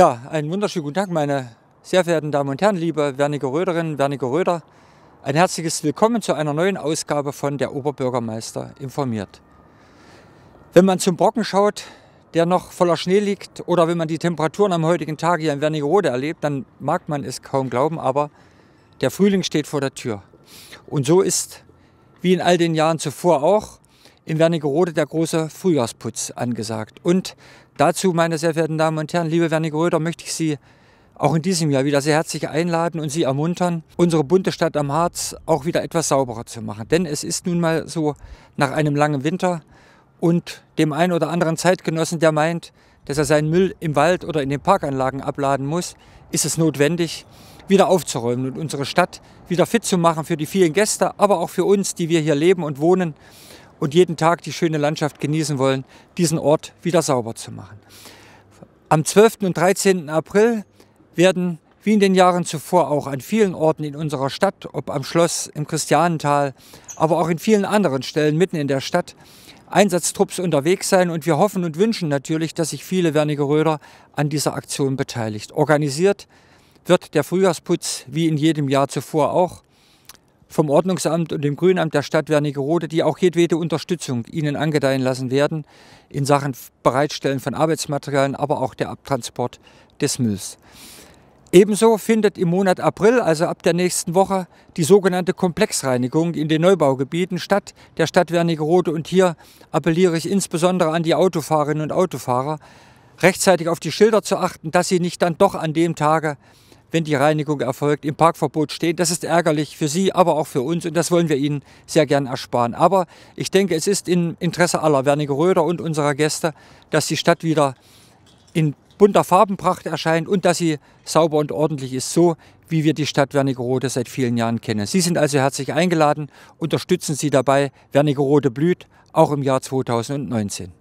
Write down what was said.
Ja, einen wunderschönen guten Tag, meine sehr verehrten Damen und Herren, liebe Werniger Röderinnen, Werniger Röder. Ein herzliches Willkommen zu einer neuen Ausgabe von Der Oberbürgermeister informiert. Wenn man zum Brocken schaut, der noch voller Schnee liegt, oder wenn man die Temperaturen am heutigen Tag hier in Wernigerode erlebt, dann mag man es kaum glauben, aber der Frühling steht vor der Tür. Und so ist, wie in all den Jahren zuvor auch, in Wernigerode der große Frühjahrsputz angesagt. Und dazu, meine sehr verehrten Damen und Herren, liebe Wernigeröder, möchte ich Sie auch in diesem Jahr wieder sehr herzlich einladen und Sie ermuntern, unsere bunte Stadt am Harz auch wieder etwas sauberer zu machen. Denn es ist nun mal so, nach einem langen Winter und dem einen oder anderen Zeitgenossen, der meint, dass er seinen Müll im Wald oder in den Parkanlagen abladen muss, ist es notwendig, wieder aufzuräumen und unsere Stadt wieder fit zu machen für die vielen Gäste, aber auch für uns, die wir hier leben und wohnen und jeden Tag die schöne Landschaft genießen wollen, diesen Ort wieder sauber zu machen. Am 12. und 13. April werden wie in den Jahren zuvor auch an vielen Orten in unserer Stadt, ob am Schloss, im Christianental, aber auch in vielen anderen Stellen mitten in der Stadt, Einsatztrupps unterwegs sein und wir hoffen und wünschen natürlich, dass sich viele Wernigeröder an dieser Aktion beteiligt. Organisiert wird der Frühjahrsputz wie in jedem Jahr zuvor auch vom Ordnungsamt und dem Grünamt der Stadt Wernigerode, die auch jedwede Unterstützung Ihnen angedeihen lassen werden in Sachen Bereitstellen von Arbeitsmaterialien, aber auch der Abtransport des Mülls. Ebenso findet im Monat April, also ab der nächsten Woche, die sogenannte Komplexreinigung in den Neubaugebieten statt, der Stadt Wernigerode. Und hier appelliere ich insbesondere an die Autofahrerinnen und Autofahrer, rechtzeitig auf die Schilder zu achten, dass sie nicht dann doch an dem Tage wenn die Reinigung erfolgt, im Parkverbot stehen. Das ist ärgerlich für Sie, aber auch für uns und das wollen wir Ihnen sehr gern ersparen. Aber ich denke, es ist im Interesse aller Wernigeröder und unserer Gäste, dass die Stadt wieder in bunter Farbenpracht erscheint und dass sie sauber und ordentlich ist, so wie wir die Stadt Wernigerode seit vielen Jahren kennen. Sie sind also herzlich eingeladen, unterstützen Sie dabei, Wernigerode blüht, auch im Jahr 2019.